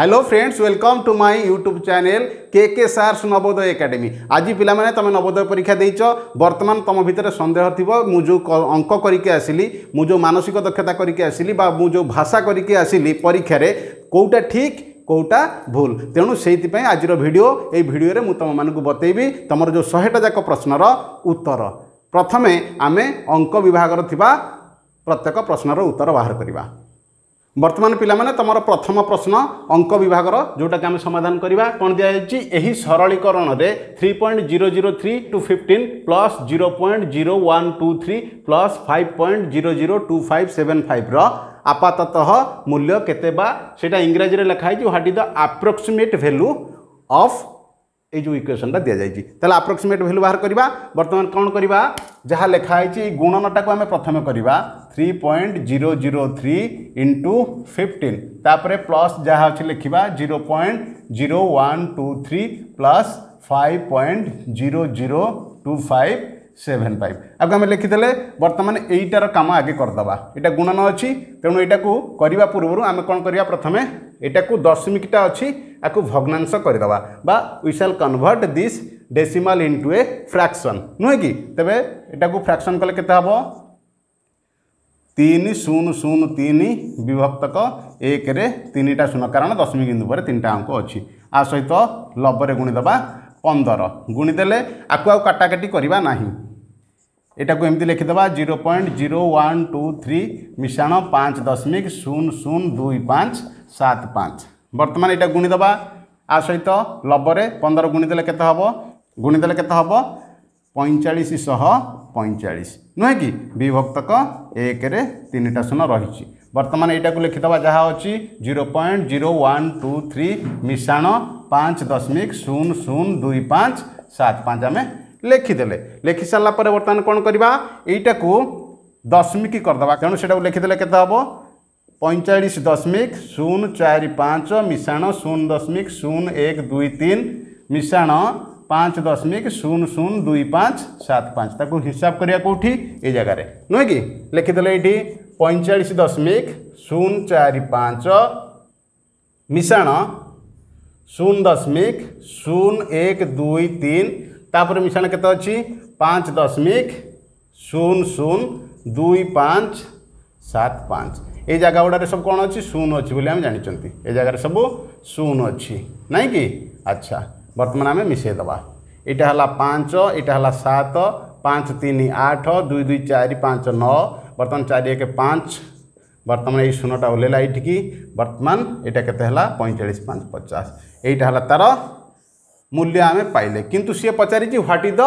Hello friends welcome to my YouTube channel K K sir's Navodaya academy আজি পিলামানে তুমি নবোদয় পরীক্ষা দিয়েছ বর্তমান তোম ভিতরে সন্দেহ থিব মু যে অঙ্ক করিকি আসিলি মু যে মানসিক দক্ষতা করিকি আসিলি বা মু যে ভাষা করিকি আসিলি পরীক্ষায় কোটা ঠিক কোটা ভুল তেণু সেইপাই আজির ভিডিও এই ভিডিওরে মু তোমাকে বতাইবি তোমার যে শহেটা যাক প্রশ্নর উত্তর প্রথমে আমি অঙ্ক বিভাগর থিবা প্রত্যেক প্রশ্নর উত্তর বাহার করিবা বর্তমান পিলামানে তোমার প্রথম প্রশ্ন অঙ্ক বিভাগর যেটাকে আমি সমাধান করা কোণ দিয়া যাচ্ছে এই সরলীকরণে three point zero zero three two fifteen plus zero point zero one two three plus five point zero zero two five seven ফাইভর আপাতত মূল্য কেতে বা সেটা ইংরাজি লেখা হয়েছে what is the approximate value of जो इक्वेसन टा दि जाइए आप्रक्सीमेट भैल्यू बाहर करवा बर्तमान कौन करवा जहाँ लिखाई गुणनटा को आम प्रथम करवा three point zero zero three into fifteen तापर प्लस जहाँ अच्छे लिखा zero point zero one two three plus five point zero zero two five seven five আগে আমি লিখিদেলে বর্তমানে এইটার কাম আগে করদেবা এটা গুণন অছি তেমন এইটাকু করা পূর্বর আমি কম করা প্রথমে এটাকু দশমিকটা অছি আকু ভগ্নাংশ করিদেবা বা we shall convert this decimal into a fraction নুহে কি তবে এটাকু ফ্রাকশন কলে কেতে হব তিন শূন্য শূন্য তিন বিভক্তক একরে তিনটা শূন্য কারণ দশমিক বিন্দু পরে তিনটা অঙ্ক অছি আ সহিত লবরে গুণিদেবা পনেরো গুণিদেলে আকু আও কাটাকাটি করা না এটাকে এমতি লিখিদেবা zero point zero one two three মিশাণ পাঁচ দশমিক শূন্য শূন্য দুই পাঁচ সাত পাঁচ বর্তমানে এটা গুণিদেবা আ সহিত লবরে পনের গুণিদেলে কেতে হব গুণিদেলে কেতে হব পঁয়চাশ শহ পঁয়চাশ নুহে কি বিভক্তক একরে তিনটা শূন্য রয়েছে বর্তমান এইটাকে লিখিদেবা যা অছি zero point zero one two three মিশাণ পাঁচ দশমিক শূন্য শূন্য দুই পাঁচ সাত পাঁচ আমি लिखिदे लिखि सारापर बर्तमान कौन करवा यहीटा को दशमिक करदे तेनाली लिखिदे के पैंचाश दशमिक शून चार पाँच मिशाण शून दशमिक शून एक दुई तीन मिशाण पाँच दशमिक शून शून दुई पाँच सात पाँच ताको हिसाब करने कौटी ये जगार नुह कि लिखिदे ये पैंचाश दशमिक शून चार पाँच मिशाण शून दशमिक शून एक दुई तीन तापर मिशन के पाँच दशमिक शून शून दुई पाँच सात पाँच ये जगह गुड़ा सब कौन अच्छी शून अच्छी आम जानते ये जगह सब शून अच्छी नाई कि अच्छा बर्तमान आम मिसेद यहाँ है पाँच यहाँ है सात पाँच तीन आठ दुई दुई चार पाँच नौ बर्तमान चार एक पाँच बर्तमान ये शून्यटा ओल्लैला ये बर्तमान यहाँ के पैंतालीस पाँच पचास यहाँ है तार মূল্য আমি পাইলে কিন্তু সি পচারিছি what is the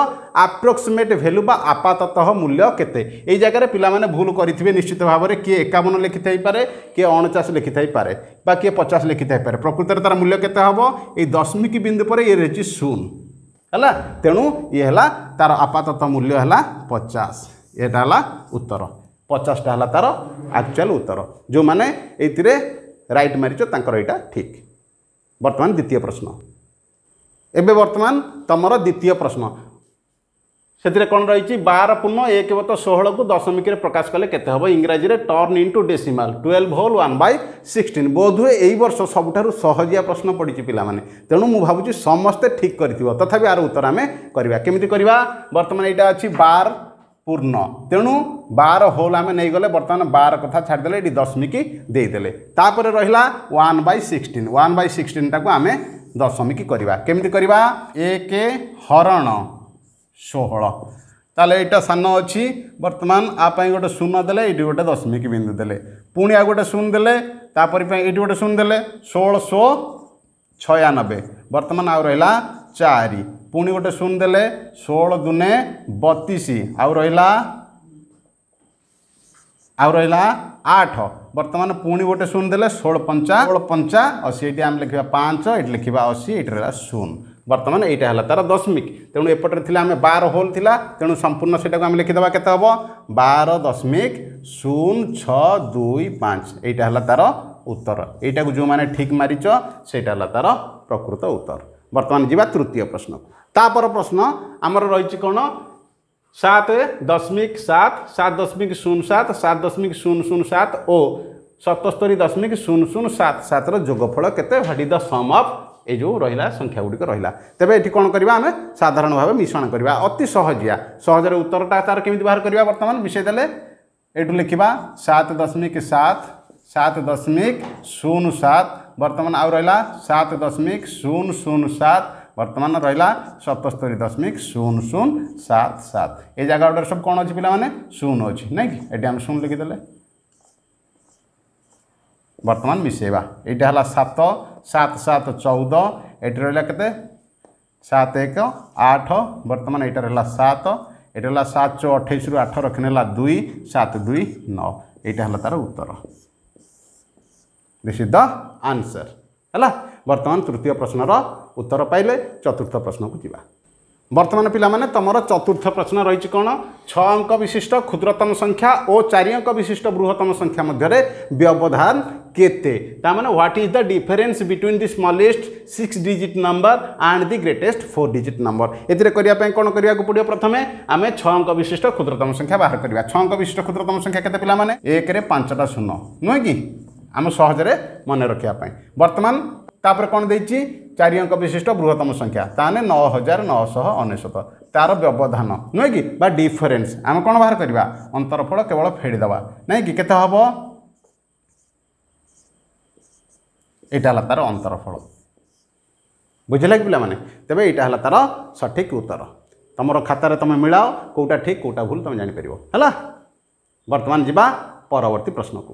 approximate value বা আপাতত মূল্য কেতে এই জায়গায় পিলামানে ভুল করে নিশ্চিত ভাবে কি একাবন লিখি থাইপরে কি অণচাশ লিখি থাইপরে বা কি পচাশ লিখি থাইপরে প্রকৃতরে তার মূল্য কেতে হব এই দশমিক বিন্দু পরে ইয়ে রয়েছে শূন্য ହେଲା ତେଣୁ ଇଏ ହେଲା ତା'ର ଆପାତତ ମୂଲ୍ୟ ହେଲା ପଚାଶ ଏଇଟା ହେଲା ଉତ୍ତର ପଚାଶଟା ହେଲା ତା'ର ଆକ୍ଚୁଆଲ୍ ଉତ୍ତର ଯେଉଁମାନେ ଏଇଥିରେ ରାଇଟ୍ ମାରିଛ ତାଙ୍କର ଏଇଟା ଠିକ୍ ବର୍ତ୍ତମାନ ଦ୍ୱିତୀୟ ପ୍ରଶ୍ନ ଏବେ ବର୍ତ୍ତମାନ ତୁମର ଦ୍ୱିତୀୟ ପ୍ରଶ୍ନ ସେଥିରେ କ'ଣ ରହିଛି ବାର ପୂର୍ଣ୍ଣ ଏକ ବତ ଷୋହଳକୁ ଦଶମିକରେ ପ୍ରକାଶ କଲେ କେତେ ହେବ ଇଂରାଜୀରେ turn into decimal twelve whole one by sixteen ବୋଧହୁଏ ଏହି ବର୍ଷ ସବୁଠାରୁ ସହଜିଆ ପ୍ରଶ୍ନ ପଡ଼ିଛି ପିଲାମାନେ ତେଣୁ ମୁଁ ଭାବୁଛି ସମସ୍ତେ ଠିକ୍ କରିଥିବ ତଥାପି ଆର ଉତ୍ତର ଆମେ କରିବା କେମିତି କରିବା ବର୍ତ୍ତମାନ ଏଇଟା ଅଛି ବାର୍ ପୂର୍ଣ୍ଣ ତେଣୁ ବାର ହୋଲ୍ ଆମେ ନେଇଗଲେ ବର୍ତ୍ତମାନ ବାର କଥା ଛାଡ଼ିଦେଲେ ଏଠି ଦଶମିକ ଦେଇଦେଲେ ତାପରେ ରହିଲା one by sixteen one by ସିକ୍ସଟିନ୍ଟାକୁ ଆମେ ଦଶମିକ କରିବା କେମିତି କରିବା ଏକ ହରଣ ଷୋହଳ ତାହେଲେ ଏଇଟା ସାନ ଅଛି ବର୍ତ୍ତମାନ ଆ ପାଇଁ ଗୋଟେ ଶୂନ ଦେଲେ ଏଇଠି ଗୋଟେ ଦଶମିକ ବିନ୍ଦୁ ଦେଲେ ପୁଣି ଆଉ ଗୋଟେ ଶୂନ ଦେଲେ ତାପରେ ପାଇଁ ଏଇଠି ଗୋଟେ ଶୂନ ଦେଲେ ଷୋହଳ ଶହ ଛୟାନବେ ବର୍ତ୍ତମାନ ଆଉ ରହିଲା चार पुणी गोटे पहि दे शून् दुने बतीस दुन रहा आउला रहा आठ बर्तमान वर्तमान पि गे शून् षो पञ्चायत पञ्चा असी आम लिखा पाँच ये लिखा अशी ये रहा शून बर्तमान एटा है तार दशमिक तेणु एपटे थी आम बार होल था आम सम्पूर्ण के बार दशमिक शून छ दुई पाँच एटा है तार उत्तर एटाको जो मैंने ठिक मरिच सही तार प्रकृत उत्तर ବର୍ତ୍ତମାନ ଯିବା ତୃତୀୟ ପ୍ରଶ୍ନକୁ ତାପର ପ୍ରଶ୍ନ ଆମର ରହିଛି କ'ଣ ସାତ ଦଶମିକ ସାତ ସାତ ଦଶମିକ ଶୂନ ସାତ ସାତ ଦଶମିକ ଶୂନ ଶୂନ ସାତ ଓ ସତସ୍ତରୀ ଦଶମିକ ଶୂନ ଶୂନ ସାତ ସାତର ଯୋଗଫଳ କେତେ what is the sum of a ଯେଉଁ ରହିଲା ସଂଖ୍ୟା ଗୁଡ଼ିକ ରହିଲା ତେବେ ଏଠି କ'ଣ କରିବା ଆମେ ସାଧାରଣ ଭାବେ ମିଶ୍ରଣ କରିବା ଅତି ସହଜିଆ ସହଜରେ ଉତ୍ତରଟା ତା'ର କେମିତି ବାହାର କରିବା ବର୍ତ୍ତମାନ ମିଶାଇ ଦେଲେ ଏଠୁ ଲେଖିବା ସାତ ଦଶମିକ ସାତ ସାତ ଦଶମିକ ଶୂନ ସାତ বর্তমান আউ রহলা সাত দশমিক শূন্য শূন্য সাত বর্তমান রহলা সতস্তরি দশমিক শূন্য শূন্য সাত সাত এই জায়গা অর্ডার সব কোণ অনেক পিলামানে শূন্য অছি না কি এটি আমি শূন্য লিখিদেলে বর্তমান মিশাইবা এইটা হল সাত সাত সাত চৌদ এটি রহলা কেতে সাত এক আঠ বর্তমান এইটা রহলা সাত এটা হল সাত চো অঠাইশ রু আঠ রক্ষণ হল দুই সাত দুই ন এইটা হল তার উত্তর দিস ইজ দ আনসর ହେଲା ବର୍ତ୍ତମାନ ତୃତୀୟ ପ୍ରଶ୍ନର ଉତ୍ତର ପାଇଲେ ଚତୁର୍ଥ ପ୍ରଶ୍ନକୁ ଯିବା ବର୍ତ୍ତମାନ ପିଲାମାନେ ତୁମର ଚତୁର୍ଥ ପ୍ରଶ୍ନ ରହିଛି କ'ଣ ଛଅ ଅଙ୍କ ବିଶିଷ୍ଟ କ୍ଷୁଦ୍ରତମ ସଂଖ୍ୟା ଓ ଚାରି ଅଙ୍କ ବିଶିଷ୍ଟ ବୃହତ୍ତମ ସଂଖ୍ୟା ମଧ୍ୟରେ ବ୍ୟବଧାନ କେତେ ତାମାନେ what is the difference between the smallest six digit number and the greatest four digit number ଏଥିରେ କରିବା ପାଇଁ କ'ଣ କରିବାକୁ ପଡ଼ିବ ପ୍ରଥମେ ଆମେ ଛଅ ଅଙ୍କ ବିଶିଷ୍ଟ କ୍ଷୁଦ୍ରତମ ସଂଖ୍ୟା ବାହାର କରିବା ଛଅ ଅଙ୍କ ବିଶିଷ୍ଟ କ୍ଷୁଦ୍ରତମ ସଂଖ୍ୟା କେତେ ପିଲାମାନେ ଏକରେ ପାଞ୍ଚଟା ଶୂନ ନୁହେଁ କି ଆମେ ସହଜରେ ମନେ ରଖିବା ପାଇଁ ବର୍ତ୍ତମାନ ତାପରେ କ'ଣ ଦେଇଛି ଚାରି ଅଙ୍କ ବିଶିଷ୍ଟ ବୃହତ୍ତମ ସଂଖ୍ୟା ତାହେଲେ ନଅ ହଜାର ନଅଶହ ଅନେଶ୍ୱତ ତା'ର ବ୍ୟବଧାନ ନୁହେଁ କି ବା ଡିଫରେନ୍ସ ଆମେ କ'ଣ ବାହାର କରିବା ଅନ୍ତରଫଳ କେବଳ ଫେଡ଼ିଦେବା ନାହିଁ କି କେତେ ହେବ ଏଇଟା ହେଲା ତା'ର ଅନ୍ତରଫଳ ବୁଝିଲା କି ପିଲାମାନେ ତେବେ ଏଇଟା ହେଲା ତା'ର ସଠିକ୍ ଉତ୍ତର ତୁମର ଖାତାରେ ତୁମେ ମିଳାଅ କେଉଁଟା ଠିକ୍ କେଉଁଟା ଭୁଲ ତୁମେ ଜାଣିପାରିବ ହେଲା ବର୍ତ୍ତମାନ ଯିବା ପରବର୍ତ୍ତୀ ପ୍ରଶ୍ନକୁ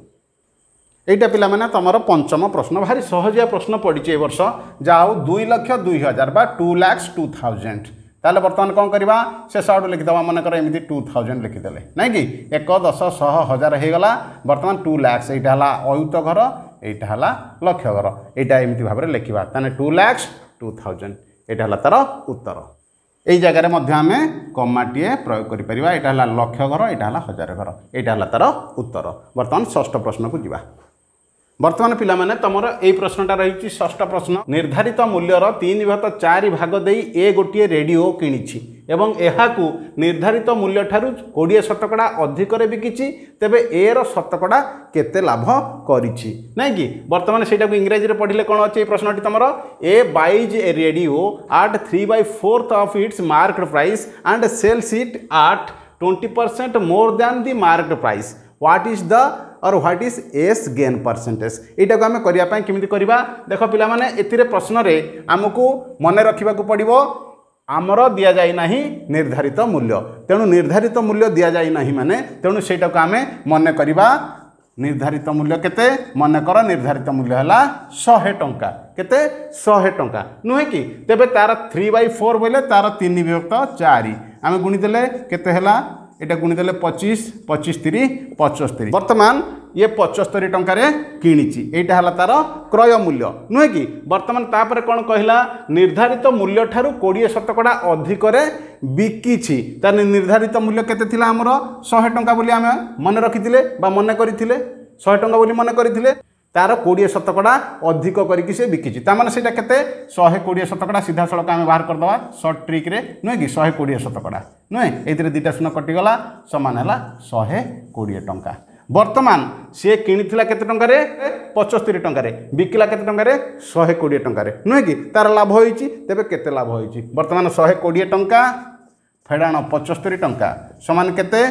এইটা পিলামানে তোমার পঞ্চম প্রশ্ন ভারি সহজিয়া প্রশ্ন পড়ছে এই বর্ষ যা হো দুই লক্ষ দুই হাজার বা টু ল্যাক্স টু থাউজেন্ড তাহলে বর্তমান কম করা শেষ আড়ু লিখিদেবা মনেকর এমনি টু থাউজেন্ড লিখিদেলে নাই কি এক দশ শহ হাজার হয়েগলা বর্তমান টু ল্যাক্স এইটা হল অয়ুত ঘর এইটা হল লক্ষ ঘর এইটা এমনি ভাবে লেখা তাহলে টু ল্যাক্স টু থাউজেন্ড এইটা হল তার উত্তর এই জায়গায় মধ্যে আমি কমাটিয়ে প্রয়োগ করে পারা এটা হল লক্ষ ঘর এটা হল হাজার ঘর এটা হল তার উত্তর বর্তমান ষষ্ঠ প্রশ্নকু যা বর্তমান পিলামানে তোমার এই প্রশ্নটা রয়েছে ষষ্ঠ প্রশ্ন নির্ধারিত মূল্যর তিন ভাগ চারি ভাগ দিয়ে এ গোটিয়ে রেডিও কিছি এবং এখন নির্ধারিত মূল্যঠার কোড়িয়ে শতকড়া অধিকরে বিকিছি তেবে এর শতকড়া কেতে লাভ করেছি নাই কি বর্তমানে সেইটা ইংরাজি পড়লে কোণ অছে এই প্রশ্নটি তোমার A buys a radio at three by fourth of its marked price and sells it at twenty percent more than the marked price what is the or what is his gain percentage এইটাকে আমি করা কেমি করা দেখ পিলামানে এতে প্রশ্নরে আমি মনে রাখা পড়ব আমার দিয়া যাই না নির্ধারিত মূল্য তেমন নির্ধারিত মূল্য দিয়া যাই না মানে তেমন সেইটাকে আমি মনে করা নির্ধারিত মূল্য কেতে মনে কর নির্ধারিত মূল্য হল শহে টঙ্কা কেতে শহে টঙ্কা নুহে কি তেবে তার থ্রি বাই ফোর বলে তার তিন বিভক্ত চারি আমি গুণিদেলে কেতে হলা এটা গুণি দেলে পঁচিশ পঁচিশ তিরি পঁচস্তরি বর্তমান ইয়ে পঁচস্তরি টঙ্কার কিছি এইটা হল তার ক্রয় মূল্য নুহে কি বর্তমান তাপরে কোণ কহিলা নির্ধারিত মূল্য ঠার কোড়িয়ে শতকড়া অধিকরে বিকিছি তাহলে নির্ধারিত মূল্য কেতে লা আমার শহে টঙ্কা বলে আমি মনে রাখি বা মনে করে শহে টঙ্কা বলে মনে করে তার কোড়িয়ে শতকড়া অধিক করি সে বিকিছি তার মানে সেটা কেতে শহে কোড়িয়ে শতকড়া সিধাসলখ আমি বাহার করেদেবা সর্ট ট্রিক্রে নুহে কি শহে কোড়িয়ে শতকড়া নুহে এইথিরে দুইটা শূন্য কটিগলা সমান হল শহে কোড়িয়ে টঙ্কা বর্তমান সি কিণিলা কেতে টাকার পঁচস্তরি টাকার বিকিলা কেতে টাকার শহে কোড়িয়ে টাকার নুহে কি তার লাভ হয়েছি তেমন কেতে লাভ হয়েছি বর্তমান শহে কোড়িয়ে টঙ্কা ফেড়াণ পঁচস্তরি টঙ্কা সমান কেতে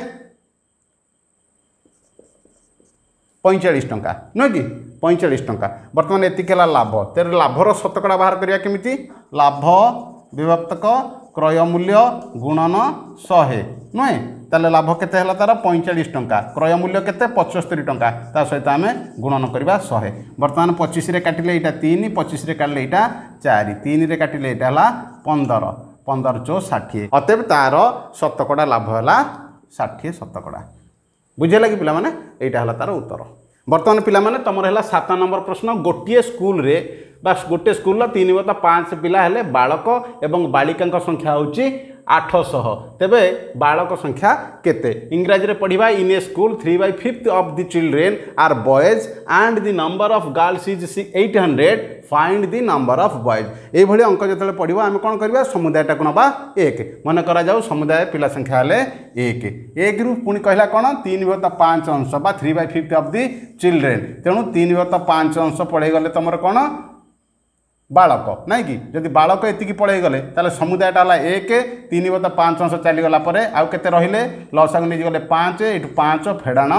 পঁয়চাশ টঙ্কা নুহে কি পঁয়চাশ টঙ্কা বর্তমান এতিক হল লাভ তেমন লাভর শতকড়া বাহার করা কমিটি লাভ বিভক্তক ক্রয় মূল্য গুণন শহে নুহে তাহলে লাভ কেতে হল তার পঁয়চাশ টঙ্কা ক্রয় মূল্য কেতে পঁচস্তরি টঙ্কা তা সহিত আমি গুণন করা শহে বর্তমান পঁচিশে কাটিলে এইটা তিন পঁচিশে কাটলে এইটা চারি তিনে কাটিলে এইটা হল পনের পনের চো ষাঠিয়ে অতএব তার শতকড়া লাভ হল ষাঠিয়ে শতকড়া বুঝে লাগি পিলা মানে এইটা হল তার উত্তর ବର୍ତ୍ତମାନ ପିଲାମାନେ ତୁମର ହେଲା ସାତ ନମ୍ବର ପ୍ରଶ୍ନ ଗୋଟିଏ ସ୍କୁଲରେ ବା ଗୋଟେ ସ୍କୁଲର ତିନି ବତା ପାଞ୍ଚ ପିଲା ହେଲେ ବାଳକ ଏବଂ ବାଳିକାଙ୍କ ସଂଖ୍ୟା ହେଉଛି ଆଠଶହ ତେବେ ବାଳକ ସଂଖ୍ୟା କେତେ ଇଂରାଜୀରେ ପଢ଼ିବା in a school three by fifth of the children are boys and the number of girls is ସି eight hundred find the number of boys এইভাবে অঙ্ক যেত পড়ব আমি কম করা সমুদায়টা নবা এক মনে করা যাও সমুদায় পিলা সংখ্যা হলে এক এক রু পুঁ কহিলা কোণ তিন বতা পাঁচ অংশ বা three by fifth of the children তেমন তিন বতা পাঁচ অংশ পড়াইগলে তোমার কোণ ବାଳକ ନାଇଁ କି ଯଦି ବାଳକ ଏତିକି ପଳେଇଗଲେ ତାହେଲେ ସମୁଦାୟଟା ହେଲା ଏକ ତିନି ବତ ପାଞ୍ଚ ଅଂଶ ଚାଲିଗଲା ପରେ ଆଉ କେତେ ରହିଲେ ଲସାକୁ ନେଇଗଲେ ପାଞ୍ଚ ଏଇଠୁ ପାଞ୍ଚ ଫେଡ଼ାଣ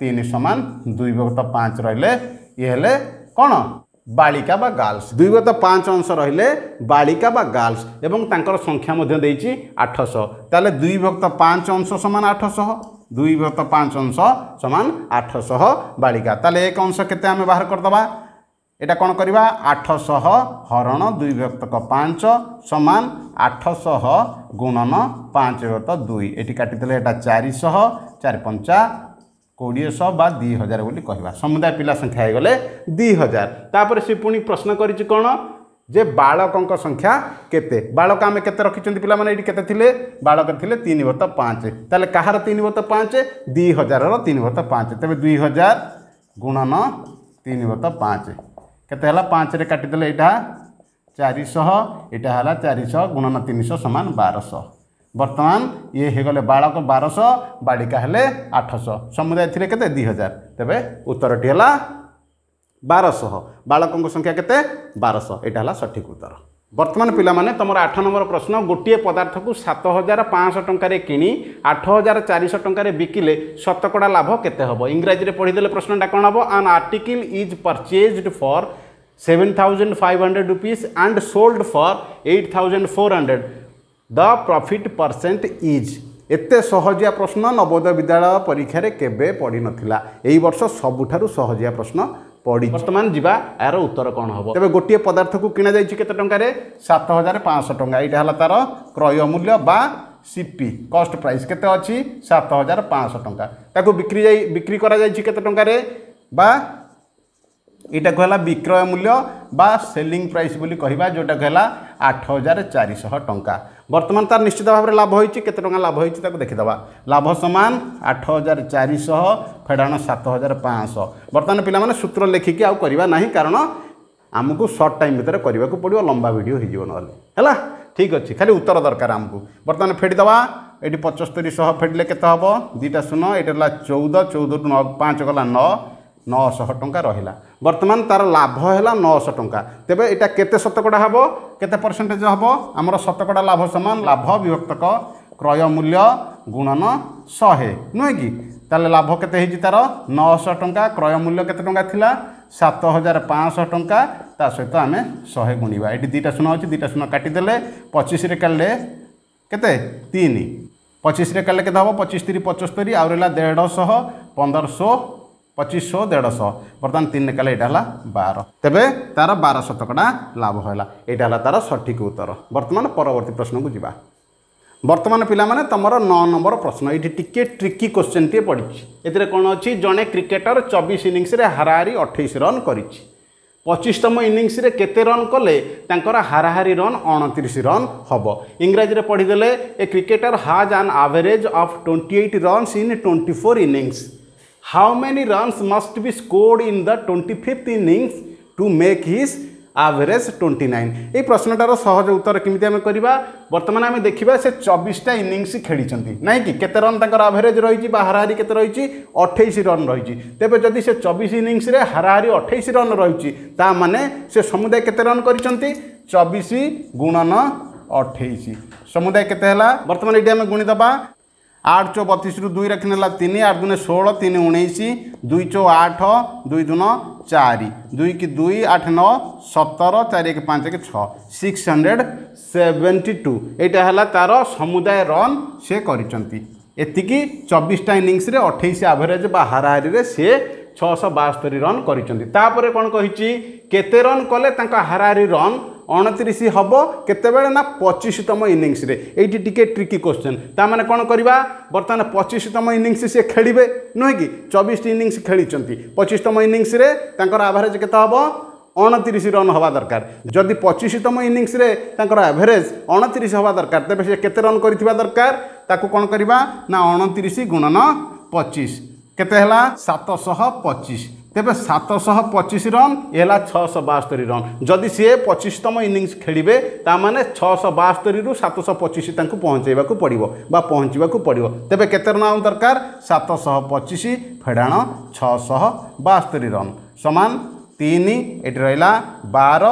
ତିନି ସମାନ ଦୁଇ ବତ ପାଞ୍ଚ ରହିଲେ ଇଏ ହେଲେ କ'ଣ ବାଳିକା ବା ଗାର୍ଲସ୍ ଦୁଇ ଗତ ପାଞ୍ଚ ଅଂଶ ରହିଲେ ବାଳିକା ବା ଗାର୍ଲସ୍ ଏବଂ ତାଙ୍କର ସଂଖ୍ୟା ମଧ୍ୟ ଦେଇଛି ଆଠଶହ ତାହେଲେ ଦୁଇ ଭକ୍ତ ପାଞ୍ଚ ଅଂଶ ସମାନ ଆଠଶହ ଦୁଇ ଭକ୍ତ ପାଞ୍ଚ ଅଂଶ ସମାନ ଆଠଶହ ବାଳିକା ତାହେଲେ ଏକ ଅଂଶ କେତେ ଆମେ ବାହାର କରିଦେବା এটা କ'ଣ କରିବା ଆଠଶହ ହରଣ ଦୁଇ ବ୍ୟକ୍ତକ ପାଞ୍ଚ ସମାନ ଆଠଶହ ଗୁଣନ ପାଞ୍ଚ ବ୍ୟକ୍ତ ଦୁଇ ଏଠି କାଟିଦେଲେ ଏଇଟା ଚାରିଶହ ଚାରି ପଞ୍ଚା କୋଡ଼ିଏ ଶହ ବା ଦୁଇ ହଜାର ବୋଲି କହିବା ସମୁଦାୟ ପିଲା ସଂଖ୍ୟା ହେଇଗଲେ ଦୁଇ ହଜାର ତାପରେ ସେ ପୁଣି ପ୍ରଶ୍ନ କରିଛି କ'ଣ ଯେ ବାଳକଙ୍କ ସଂଖ୍ୟା କେତେ ବାଳକ ଆମେ କେତେ ରଖିଛନ୍ତି ପିଲାମାନେ ଏଠି କେତେ ଥିଲେ ବାଳକ ଥିଲେ ତିନି ବତ ପାଞ୍ଚ ତାହେଲେ କାହାର ତିନି ବତ ପାଞ୍ଚ ଦୁଇ ହଜାରର ତିନି ବତ ପାଞ୍ଚ ତେବେ ଦୁଇ ହଜାର ଗୁଣନ ତିନି ବତ ପାଞ୍ଚ କେତେ ହେଲା ପାଞ୍ଚରେ କାଟିଦେଲେ ଏଇଟା ଚାରିଶହ ଏଇଟା ହେଲା ଚାରିଶହ ଗୁଣନ ତିନିଶହ ସମାନ ବାରଶହ ବର୍ତ୍ତମାନ ଇଏ ହୋଇଗଲେ ବାଳକ ବାରଶହ ବାଳିକା ହେଲେ ଆଠଶହ ସମୁଦାୟ ଥିଲେ କେତେ ଦୁଇ ହଜାର ତେବେ ଉତ୍ତରଟି ହେଲା ବାରଶହ ବାଳକଙ୍କ ସଂଖ୍ୟା କେତେ ବାରଶହ ଏଇଟା ହେଲା ସଠିକ୍ ଉତ୍ତର ବର୍ତ୍ତମାନ ପିଲାମାନେ ତୁମର ଆଠ ନମ୍ବର ପ୍ରଶ୍ନ ଗୋଟିଏ ପଦାର୍ଥକୁ ସାତ ହଜାର ପାଞ୍ଚଶହ ଟଙ୍କାରେ କିଣି ଆଠ ହଜାର ଚାରିଶହ ଟଙ୍କାରେ ବିକିଲେ ଶତକଡ଼ା ଲାଭ କେତେ ହେବ ଇଂରାଜୀରେ ପଢ଼ିଦେଲେ ପ୍ରଶ୍ନଟା କ'ଣ ହେବ an article is purchased for 7,500 rupees and sold for 8,400. The profit percent is ଏତେ ସହଜିଆ ପ୍ରଶ୍ନ ନବୋଦୟ ବିଦ୍ୟାଳୟ ପରୀକ୍ଷାରେ କେବେ ପଡ଼ିନଥିଲା ଏହି ବର୍ଷ ସବୁଠାରୁ ସହଜିଆ ପ୍ରଶ୍ନ ପଡ଼ି ବର୍ତ୍ତମାନ ଯିବା ଏହାର ଉତ୍ତର କ'ଣ ହେବ ତେବେ ଗୋଟିଏ ପଦାର୍ଥକୁ କିଣାଯାଇଛି କେତେ ଟଙ୍କାରେ ସାତ ହଜାର ପାଞ୍ଚଶହ ଟଙ୍କା ଏଇଟା ହେଲା ତା'ର କ୍ରୟ ମୂଲ୍ୟ ବା ସିପି କଷ୍ଟ ପ୍ରାଇସ୍ କେତେ ଅଛି ସାତ ହଜାର ପାଞ୍ଚଶହ ଟଙ୍କା ତାକୁ ବିକ୍ରି ଯାଇ ବିକ୍ରି କରାଯାଇଛି କେତେ ଟଙ୍କାରେ ବା ଏଇଟାକୁ ହେଲା ବିକ୍ରୟ ମୂଲ୍ୟ ବା ସେଲିଂ ପ୍ରାଇସ୍ ବୋଲି କହିବା ଯେଉଁଟାକୁ ହେଲା ଆଠ ହଜାର ଚାରିଶହ ଟଙ୍କା ବର୍ତ୍ତମାନ ତା'ର ନିଶ୍ଚିତ ଭାବରେ ଲାଭ ହୋଇଛି କେତେ ଟଙ୍କା ଲାଭ ହୋଇଛି ତାକୁ ଦେଖିଦେବା ଲାଭ ସମାନ ଆଠ ହଜାର ଚାରିଶହ ଫେଡ଼ାଣ ସାତ ହଜାର ପାଞ୍ଚଶହ ବର୍ତ୍ତମାନ ପିଲାମାନେ ସୂତ୍ର ଲେଖିକି ଆଉ କରିବା ନାହିଁ କାରଣ ଆମକୁ ସର୍ଟ ଟାଇମ୍ ଭିତରେ କରିବାକୁ ପଡ଼ିବ ଲମ୍ବା ଭିଡ଼ିଓ ହୋଇଯିବ ନହେଲେ ହେଲା ଠିକ୍ ଅଛି ଖାଲି ଉତ୍ତର ଦରକାର ଆମକୁ ବର୍ତ୍ତମାନ ଫେଡ଼ିଦେବା ଏଠି ପଞ୍ଚସ୍ତରୀ ଶହ ଫେଡ଼ିଲେ କେତେ ହେବ ଦୁଇଟା ଶୂନ ଏଇଟା ହେଲା ଚଉଦ ଚଉଦରୁ ନଅ ପାଞ୍ଚ ଗଲା ନଅ নশহ টঙ্কা রহিলা বর্তমান তার লাভ হেলা নশ টঙ্কা তেবে এটা কেতে শতকড়া হব কেতে পরসেন্টেজ হব আমার শতকড়া লাভ সমান লাভ বিভক্তক ক্রয় মূল্য গুণন শহে নুহে কি তাহলে লাভ কেতে হয়েছি তার নশ টঙ্কা ক্রয় মূল্য কেতে টঙ্কা লা সাত হাজার পাঁচশ টঙ্কা তা সহিত আমি শহে গুণবা এটি দুইটা শূন্য অছি দুইটা শূন্য কাটিদেলে পঁচিশে কাটলে কেতে তিন পঁচিশে কাটলে কেতে হব পঁচিশ তিরি পঁচস্তরি আহলা দেড়শহ পনেরশো পঁচিশশো দেড়শো বর্তমান তিন নিকালে এটা হল বার তেবে তার বার শতকড়া লাভ হল এটা হল তার সঠিক উত্তর বর্তমান পরবর্তী প্রশ্নকু যা বর্তমান পিলামানে তোমার ন নম্বর প্রশ্ন এটি টিকিয়ে ট্রিকি কোশ্চেনটি পড়ছে এতে কোণ অছি জনে ক্রিকেটর চবিশ ইনিংসে হারাহারি অঠেইশ রন করেছে পঁচিশতম ইনিংসে কেতে রন কলে তাঁর হারাহারি রন অণতিরিশ রন হব ইংরাজিরে পড়িদেলে a cricketer has an average of twenty eight runs in twenty four innings how many runs must be scored in the 25th innings to make his average twenty nine এই প্রশ্নটার সহজ উত্তর কমিটি আমি করা বর্তমানে আমি দেখা সে চবিশটা ইনিংস খেড়িছেন না কি কেতে রন তাঁর আভরেজ রয়েছে বা হারাহারি কেতে রয়েছে অঠেইশ রন রয়েছে তেমন যদি সে চবিশ ইনিংসে হারাহারি অঠেইশ রন রয়েছে তা মানে সে সমুদায় কেতে রন করেছেন চবিশ গুণন অঠেইশ সমুদায় কেতে হল বর্তমানে এটি আমি গুণিদেবা আট চো বতিশরু দুই রখিনেলা তিন আট দুনে ষোল তিন উনিশ দুই চো আঠ দুই দুন চারি দুই কি দুই আঠ ন সতর চারি এক পাঁচ এক ছ সিক্স হন্ড্রেড সেভেন্টি টু এইটা হল তার সমুদায় রন সে করেছেন এতিকি চবিশটা ইনিংসরে অঠেইশ আভরেজ বা হারাহারি সে ছশো বাস্তরি রন করেছেন তাপরে কোণ কী কেতে রন কলে তাঁর হারাহারি রন অণতিরিশ হব কেতবে না পঁচিশতম ইনিংসে এইটি টিকি ট্রিকি কোশ্চেন তা মানে কোণ করা বর্তমানে পঁচিশতম ইনিংস সি খেলবে নুহে কি চবিশটি ইনিংস খেলিছেন পঁচিশতম ইনিংসে তাঁর আভারেজ কেতে হব অণতিরিশ রন হওয়া দরকার যদি পঁচিশতম ইনিংসে তাঁর আভারেজ অণতিরিশ হওয়া দরকার তবে সে কেতে রন করা দরকার তাকে কোণ করা না অণতিরিশ গুণন পঁচিশ কেতে হল সাতশহ পঁচিশ ତେବେ ସାତଶହ ପଚିଶ ରନ୍ ଏ ହେଲା ଛଅଶହ ବାସ୍ତରୀ ରନ୍ ଯଦି ସିଏ ପଚିଶତମ ଇନିଂସ ଖେଳିବେ ତାମାନେ ଛଅଶହ ବାସ୍ତରୀରୁ ସାତଶହ ପଚିଶ ତାଙ୍କୁ ପହଞ୍ଚାଇବାକୁ ପଡ଼ିବ ବା ପହଞ୍ଚିବାକୁ ପଡ଼ିବ ତେବେ କେତେ ରନ୍ ଆଉ ଦରକାର ସାତଶହ ପଚିଶ ଫେଡ଼ାଣ ଛଅଶହ ବାସ୍ତରୀ ରନ୍ ସମାନ ତିନି ଏଠି ରହିଲା ବାର